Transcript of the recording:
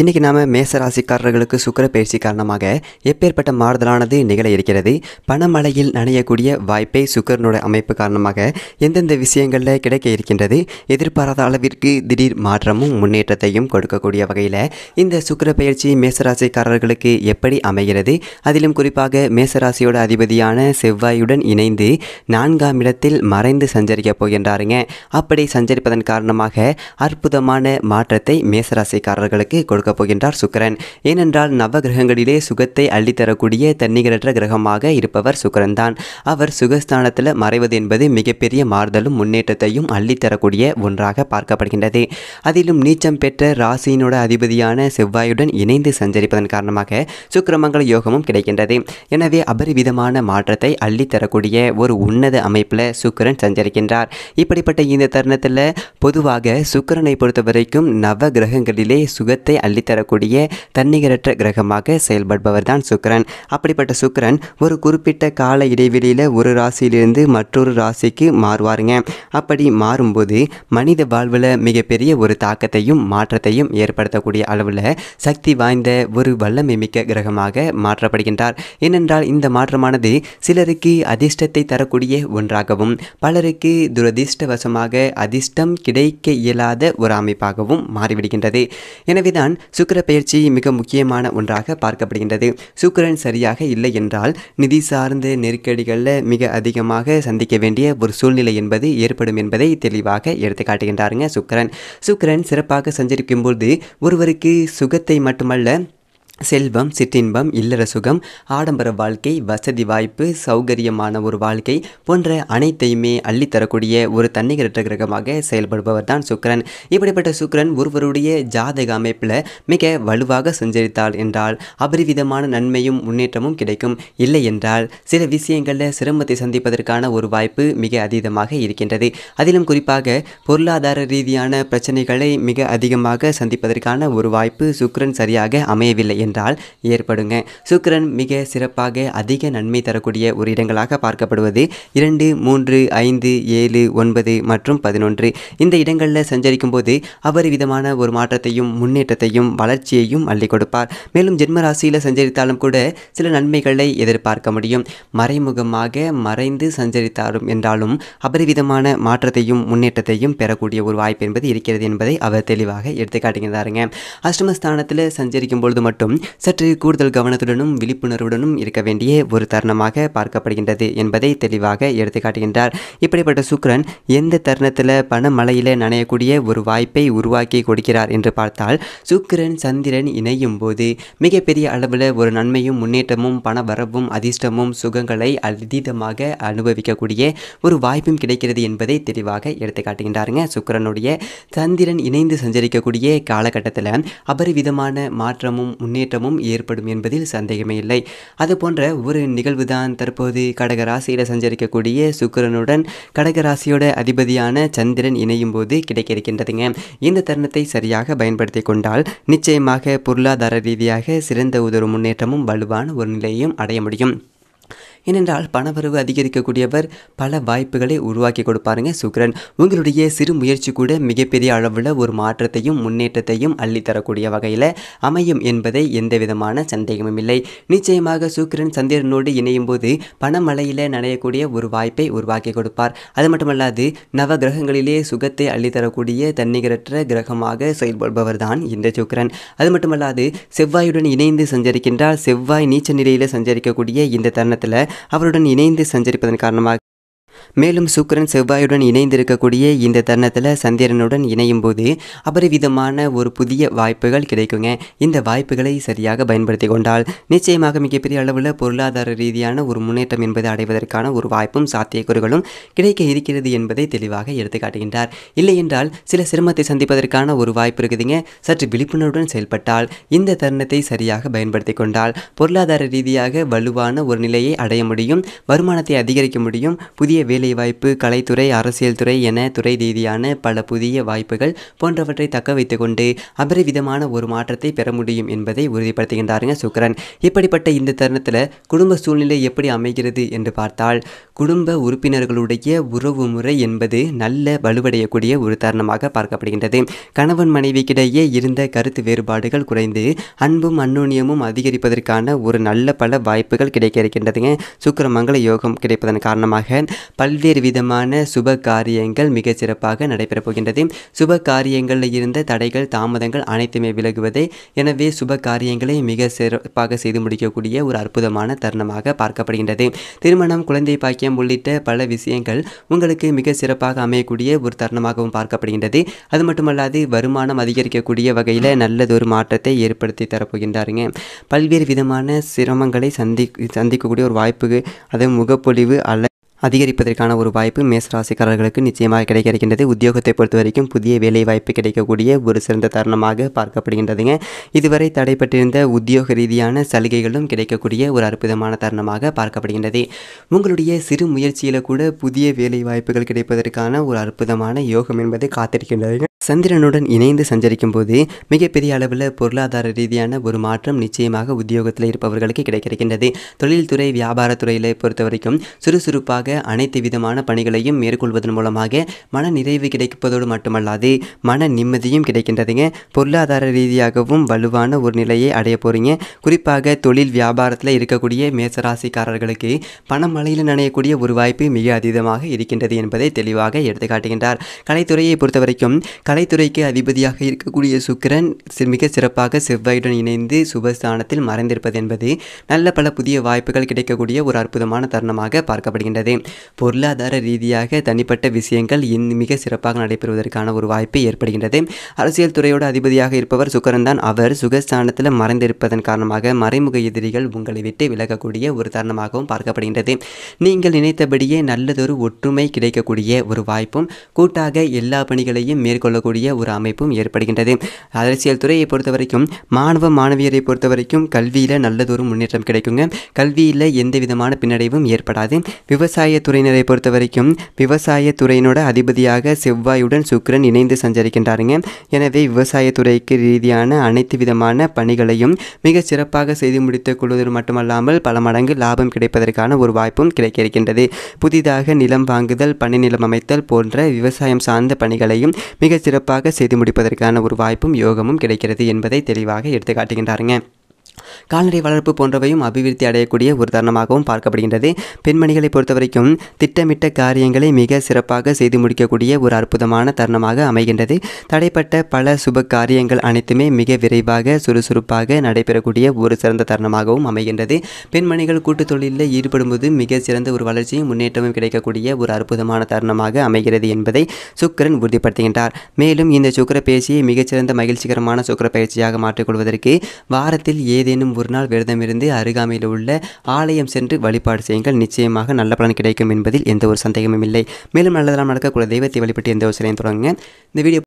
இன்னைக்கு நாம மேசராசிக்காரர்களுக்கு சுக்கர பயிற்சி காரணமாக எப்பேற்பட்ட மாறுதலானது நிகழ இருக்கிறது பணமழையில் நனையக்கூடிய வாய்ப்பை சுக்கரனுடைய அமைப்பு காரணமாக எந்தெந்த விஷயங்களில் கிடைக்க இருக்கின்றது எதிர்பாராத அளவிற்கு திடீர் மாற்றமும் முன்னேற்றத்தையும் கொடுக்கக்கூடிய வகையில் இந்த சுக்கர பயிற்சி மேசராசிக்காரர்களுக்கு எப்படி அமைகிறது அதிலும் குறிப்பாக மேசராசியோட அதிபதியான செவ்வாயுடன் இணைந்து நான்காம் இடத்தில் மறைந்து சஞ்சரிக்கப் போகின்றாருங்க அப்படி சஞ்சரிப்பதன் காரணமாக அற்புதமான மாற்றத்தை மேசராசிக்காரர்களுக்கு கொடுக்கப் போகின்றார் சுக்கரன் ஏனென்றால் நவ கிரகங்களிலே சுகத்தை அள்ளித்தரக்கூடிய தன்னிகரற்ற கிரகமாக இருப்பவர் சுக்கரன் அவர் சுகஸ்தானத்தில் மறைவது என்பது மிகப்பெரிய மாறுதலும் முன்னேற்றத்தையும் அள்ளித்தரக்கூடிய ஒன்றாக பார்க்கப்படுகின்றது அதிலும் நீச்சம் பெற்ற ராசியினோட அதிபதியான செவ்வாயுடன் இணைந்து சஞ்சரிப்பதன் காரணமாக சுக்கிரமங்கல யோகமும் கிடைக்கின்றது எனவே அபரிவிதமான மாற்றத்தை அள்ளித்தரக்கூடிய ஒரு உன்னத அமைப்பில் சுக்கரன் சஞ்சரிக்கின்றார் இப்படிப்பட்ட இந்த தருணத்தில் பொதுவாக சுக்கரனை பொறுத்தவரைக்கும் நவ கிரகங்களிலே சுகத்தை பலன்களை அள்ளித்தரக்கூடிய தன்னிகரற்ற கிரகமாக செயல்படுபவர் தான் சுக்கரன் அப்படிப்பட்ட சுக்கரன் ஒரு குறிப்பிட்ட கால இடைவெளியில் ஒரு ராசியிலிருந்து மற்றொரு ராசிக்கு மாறுவாருங்க அப்படி மாறும்போது மனித வாழ்வில் மிகப்பெரிய ஒரு தாக்கத்தையும் மாற்றத்தையும் ஏற்படுத்தக்கூடிய அளவில் சக்தி வாய்ந்த ஒரு வல்லமை மிக்க கிரகமாக மாற்றப்படுகின்றார் ஏனென்றால் இந்த மாற்றமானது சிலருக்கு அதிர்ஷ்டத்தை தரக்கூடிய ஒன்றாகவும் பலருக்கு துரதிர்ஷ்டவசமாக அதிர்ஷ்டம் கிடைக்க இயலாத ஒரு அமைப்பாகவும் மாறிவிடுகின்றது எனவேதான் இதுதான் சுக்கர பயிற்சி மிக முக்கியமான ஒன்றாக பார்க்கப்படுகின்றது சுக்கரன் சரியாக இல்லை என்றால் நிதி சார்ந்த நெருக்கடிகளில் மிக அதிகமாக சந்திக்க வேண்டிய ஒரு சூழ்நிலை என்பது ஏற்படும் என்பதை தெளிவாக எடுத்து காட்டுகின்றாருங்க சுக்கரன் சுக்கரன் சிறப்பாக சஞ்சரிக்கும்போது ஒருவருக்கு சுகத்தை மட்டுமல்ல செல்வம் சிற்றின்பம் இல்லற சுகம் ஆடம்பர வாழ்க்கை வசதி வாய்ப்பு சௌகரியமான ஒரு வாழ்க்கை போன்ற அனைத்தையுமே அள்ளித்தரக்கூடிய ஒரு தன்னிகரற்ற கிரகமாக செயல்படுபவர் தான் சுக்கரன் இப்படிப்பட்ட சுக்கரன் ஒருவருடைய ஜாதக அமைப்பில் மிக வலுவாக சஞ்சரித்தாள் என்றால் அபரிவிதமான நன்மையும் முன்னேற்றமும் கிடைக்கும் இல்லை என்றால் சில விஷயங்களில் சிரமத்தை சந்திப்பதற்கான ஒரு வாய்ப்பு மிக அதீதமாக இருக்கின்றது அதிலும் குறிப்பாக பொருளாதார ரீதியான பிரச்சனைகளை மிக அதிகமாக சந்திப்பதற்கான ஒரு வாய்ப்பு சுக்கரன் சரியாக அமையவில்லை என்றால் ஏற்படுங்க சுக்கரன் மிக சிறப்பாக அதிக நன்மை தரக்கூடிய ஒரு இடங்களாக பார்க்கப்படுவது இரண்டு மூன்று ஐந்து ஏழு ஒன்பது மற்றும் பதினொன்று இந்த இடங்களில் சஞ்சரிக்கும் போது அவர் விதமான ஒரு மாற்றத்தையும் முன்னேற்றத்தையும் வளர்ச்சியையும் அள்ளி கொடுப்பார் மேலும் ஜென்ம ராசியில் சஞ்சரித்தாலும் கூட சில நன்மைகளை எதிர்பார்க்க முடியும் மறைமுகமாக மறைந்து சஞ்சரித்தாலும் என்றாலும் அபரிவிதமான மாற்றத்தையும் முன்னேற்றத்தையும் பெறக்கூடிய ஒரு வாய்ப்பு என்பது இருக்கிறது என்பதை அவர் தெளிவாக எடுத்துக்காட்டுகிறாருங்க அஷ்டமஸ்தானத்தில் சஞ்சரிக்கும் பொழுது மட்டும் சற்று கூடுதல் கவனத்துடனும் விழிப்புணர்வுடனும் இருக்க வேண்டிய ஒரு தருணமாக பார்க்கப்படுகின்றது என்பதை தெளிவாக எடுத்துக்காட்டுகின்றார் இப்படிப்பட்ட சுக்ரன் எந்த தருணத்தில் பணமழையில் நனையக்கூடிய ஒரு வாய்ப்பை உருவாக்கி கொடுக்கிறார் என்று பார்த்தால் சுக்கிரன் சந்திரன் இணையும் போது மிகப்பெரிய அளவில் ஒரு நன்மையும் முன்னேற்றமும் பண வரவும் அதிர்ஷ்டமும் சுகங்களை அதீதமாக அனுபவிக்கக்கூடிய ஒரு வாய்ப்பும் கிடைக்கிறது என்பதை தெளிவாக எடுத்து காட்டுகின்றாருங்க சுக்கரனுடைய சந்திரன் இணைந்து சஞ்சரிக்கக்கூடிய காலகட்டத்தில் அபரிவிதமான மாற்றமும் முன்னேற்ற முன்னேற்றமும் ஏற்படும் என்பதில் சந்தேகமே இல்லை அதுபோன்ற ஒரு நிகழ்வுதான் தற்போது கடகராசியில் சஞ்சரிக்கக்கூடிய சுக்கரனுடன் கடகராசியோட அதிபதியான சந்திரன் இணையும் போது கிடைக்க இருக்கின்றதுங்க இந்த தருணத்தை சரியாக பயன்படுத்தி கொண்டால் நிச்சயமாக பொருளாதார ரீதியாக சிறந்த ஒரு முன்னேற்றமும் வலுவான ஒரு நிலையையும் அடைய முடியும் ஏனென்றால் பணவரவு அதிகரிக்கக்கூடியவர் பல வாய்ப்புகளை உருவாக்கி கொடுப்பாருங்க சுக்ரன் உங்களுடைய சிறு முயற்சி கூட மிகப்பெரிய அளவில் ஒரு மாற்றத்தையும் முன்னேற்றத்தையும் அள்ளித்தரக்கூடிய வகையில் அமையும் என்பதை விதமான சந்தேகமும் இல்லை நிச்சயமாக சுக்கிரன் சந்திரனோடு இணையும் போது பணமலையில் நனையக்கூடிய ஒரு வாய்ப்பை உருவாக்கி கொடுப்பார் அது மட்டுமல்லாது நவ கிரகங்களிலே சுகத்தை அள்ளித்தரக்கூடிய தன்னிகரற்ற கிரகமாக செயல்படுபவர் தான் இந்த சுக்ரன் அது மட்டுமல்லாது செவ்வாயுடன் இணைந்து சஞ்சரிக்கின்றால் செவ்வாய் நீச்ச நிலையில் சஞ்சரிக்கக்கூடிய இந்த தருணத்தில் அவருடன் இணைந்து சஞ்சரிப்பதன் காரணமாக மேலும் சுக்கரன் செவ்வாயுடன் இணைந்திருக்கக்கூடிய இந்த தருணத்தில் சந்திரனுடன் இணையும் போது அபரிவிதமான ஒரு புதிய வாய்ப்புகள் கிடைக்குங்க இந்த வாய்ப்புகளை சரியாக பயன்படுத்தி கொண்டால் நிச்சயமாக மிகப்பெரிய அளவில் பொருளாதார ரீதியான ஒரு முன்னேற்றம் என்பது அடைவதற்கான ஒரு வாய்ப்பும் சாத்தியக்கூறுகளும் கிடைக்க இருக்கிறது என்பதை தெளிவாக எடுத்துக்காட்டுகின்றார் இல்லை என்றால் சில சிரமத்தை சந்திப்பதற்கான ஒரு வாய்ப்பு இருக்குதுங்க சற்று விழிப்புணர்வுடன் செயல்பட்டால் இந்த தருணத்தை சரியாக பயன்படுத்தி கொண்டால் பொருளாதார ரீதியாக வலுவான ஒரு நிலையை அடைய முடியும் வருமானத்தை அதிகரிக்க முடியும் புதிய வேலைவாய்ப்பு கலைத்துறை அரசியல் துறை என துறை ரீதியான பல புதிய வாய்ப்புகள் போன்றவற்றை தக்க வைத்துக்கொண்டு அபரிவிதமான ஒரு மாற்றத்தை பெற முடியும் என்பதை உறுதிப்படுத்துகின்றாருங்க சுக்கரன் இப்படிப்பட்ட இந்த தருணத்தில் குடும்ப சூழ்நிலை எப்படி அமைகிறது என்று பார்த்தால் குடும்ப உறுப்பினர்களுடைய உறவு முறை என்பது நல்ல வலுவடையக்கூடிய ஒரு தருணமாக பார்க்கப்படுகின்றது கணவன் மனைவிக்கிடையே இருந்த கருத்து வேறுபாடுகள் குறைந்து அன்பும் அன்னோன்யமும் அதிகரிப்பதற்கான ஒரு நல்ல பல வாய்ப்புகள் கிடைக்க இருக்கின்றதுங்க சுக்கரமங்கல யோகம் கிடைப்பதன் காரணமாக பல்வேறு விதமான சுப காரியங்கள் மிக சிறப்பாக நடைபெறப் போகின்றது சுப காரியங்களில் இருந்த தடைகள் தாமதங்கள் அனைத்துமே விலகுவதே எனவே சுப காரியங்களை மிக சிறப்பாக செய்து முடிக்கக்கூடிய ஒரு அற்புதமான தருணமாக பார்க்கப்படுகின்றது திருமணம் குழந்தை பாக்கியம் உள்ளிட்ட பல விஷயங்கள் உங்களுக்கு மிக சிறப்பாக அமையக்கூடிய ஒரு தருணமாகவும் பார்க்கப்படுகின்றது அது மட்டுமல்லாது வருமானம் அதிகரிக்கக்கூடிய வகையில் நல்லதொரு மாற்றத்தை ஏற்படுத்தி தரப்போகின்றாருங்க பல்வேறு விதமான சிரமங்களை சந்தி சந்திக்கக்கூடிய ஒரு வாய்ப்பு அது முகப்பொழிவு அல்ல அதிகரிப்பதற்கான ஒரு வாய்ப்பு மேசராசிக்காரர்களுக்கு நிச்சயமாக கிடைக்க இருக்கின்றது உத்தியோகத்தை பொறுத்த வரைக்கும் புதிய வேலை வாய்ப்பு கிடைக்கக்கூடிய ஒரு சிறந்த தருணமாக பார்க்கப்படுகின்றதுங்க இதுவரை தடைப்பட்டிருந்த உத்தியோக ரீதியான சலுகைகளும் கிடைக்கக்கூடிய ஒரு அற்புதமான தருணமாக பார்க்கப்படுகின்றது உங்களுடைய சிறு முயற்சியில் கூட புதிய வேலை வாய்ப்புகள் கிடைப்பதற்கான ஒரு அற்புதமான யோகம் என்பது காத்திருக்கின்றதுங்க சந்திரனுடன் இணைந்து சஞ்சரிக்கும் போது மிகப்பெரிய அளவில் பொருளாதார ரீதியான ஒரு மாற்றம் நிச்சயமாக உத்தியோகத்தில் இருப்பவர்களுக்கு கிடைக்கிறது தொழில்துறை வியாபாரத்துறையில பொறுத்த வரைக்கும் சுறுசுறுப்பாக அனைத்து விதமான பணிகளையும் மேற்கொள்வதன் மூலமாக மன நிறைவு கிடைப்பதோடு மட்டுமல்லாது மன நிம்மதியும் கிடைக்கின்றதுங்க பொருளாதார ரீதியாகவும் வலுவான ஒரு நிலையை அடைய போறீங்க குறிப்பாக தொழில் வியாபாரத்தில் இருக்கக்கூடிய மேசராசிக்காரர்களுக்கு பணமழையில் நனையக்கூடிய ஒரு வாய்ப்பு மிக அதிகமாக இருக்கின்றது என்பதை தெளிவாக எடுத்துக்காட்டுகின்றார் கலைத்துறையை பொறுத்த வரைக்கும் கலைத்துறைக்கு அதிபதியாக இருக்கக்கூடிய சுக்கரன் மிக சிறப்பாக செவ்வாயுடன் இணைந்து சுபஸ்தானத்தில் மறைந்திருப்பது என்பது நல்ல பல புதிய வாய்ப்புகள் கிடைக்கக்கூடிய ஒரு அற்புதமான தருணமாக பார்க்கப்படுகின்றது பொருளாதார ரீதியாக தனிப்பட்ட விஷயங்கள் இன் மிக சிறப்பாக நடைபெறுவதற்கான ஒரு வாய்ப்பு ஏற்படுகின்றது அரசியல் துறையோடு அதிபதியாக இருப்பவர் சுக்கரன் தான் அவர் சுகஸ்தானத்தில் மறைந்திருப்பதன் காரணமாக மறைமுக எதிரிகள் உங்களை விட்டு விலகக்கூடிய ஒரு தருணமாகவும் பார்க்கப்படுகின்றது நீங்கள் நினைத்தபடியே நல்லதொரு ஒற்றுமை கிடைக்கக்கூடிய ஒரு வாய்ப்பும் கூட்டாக எல்லா பணிகளையும் மேற்கொள்ள கூடிய ஒரு அமைப்பும் ஏற்படுகின்றது அரசியல் துறையை பொறுத்த வரைக்கும் மாணவ மாணவியரை பொறுத்த வரைக்கும் கல்வியில் நல்லதொரு முன்னேற்றம் கிடைக்குங்க கல்வியில் எந்த விதமான பின்னடைவும் ஏற்படாது விவசாய துறையினரை பொறுத்த வரைக்கும் விவசாய துறையினோட அதிபதியாக செவ்வாயுடன் சுக்கரன் இணைந்து சஞ்சரிக்கின்றாருங்க எனவே விவசாயத்துறைக்கு ரீதியான அனைத்து விதமான பணிகளையும் மிக சிறப்பாக செய்து முடித்துக் கொள்வதில் மட்டுமல்லாமல் பல மடங்கு லாபம் கிடைப்பதற்கான ஒரு வாய்ப்பும் கிடைக்க இருக்கின்றது புதிதாக நிலம் வாங்குதல் பணி நிலம் அமைத்தல் போன்ற விவசாயம் சார்ந்த பணிகளையும் மிக சிறப்பாக சிறப்பாக செய்து முடிப்பதற்கான ஒரு வாய்ப்பும் யோகமும் கிடைக்கிறது என்பதை தெளிவாக எடுத்து காட்டுகின்றாருங்க கால்நடை வளர்ப்பு போன்றவையும் அபிவிருத்தி அடையக்கூடிய ஒரு தருணமாகவும் பார்க்கப்படுகின்றது பெண்மணிகளை பொறுத்தவரைக்கும் திட்டமிட்ட காரியங்களை மிக சிறப்பாக செய்து முடிக்கக்கூடிய ஒரு அற்புதமான தருணமாக அமைகின்றது தடைப்பட்ட பல சுப காரியங்கள் அனைத்துமே மிக விரைவாக சுறுசுறுப்பாக நடைபெறக்கூடிய ஒரு சிறந்த தருணமாகவும் அமைகின்றது பெண்மணிகள் கூட்டுத் தொழிலில் ஈடுபடும்போது மிக சிறந்த ஒரு வளர்ச்சியும் முன்னேற்றமும் கிடைக்கக்கூடிய ஒரு அற்புதமான தருணமாக அமைகிறது என்பதை சுக்கரன் உறுதிப்படுத்துகின்றார் மேலும் இந்த சுக்கர பேசியை மிகச்சிறந்த மகிழ்ச்சிகரமான சுக்கர பயிற்சியாக மாற்றிக்கொள்வதற்கு வாரத்தில் ஏது ஏதேனும் ஒரு நாள் விரதமிருந்து அருகாமையில் உள்ள ஆலயம் சென்று வழிபாடு செய்யுங்கள் நிச்சயமாக நல்ல பலன் கிடைக்கும் என்பதில் எந்த ஒரு சந்தேகமும் இல்லை மேலும் நல்லதெல்லாம் நடக்கக்கூடிய தெய்வத்தை வழிபட்டு எந்த ஒரு சிலையும் தொடங்குங்க இந்த வீடியோ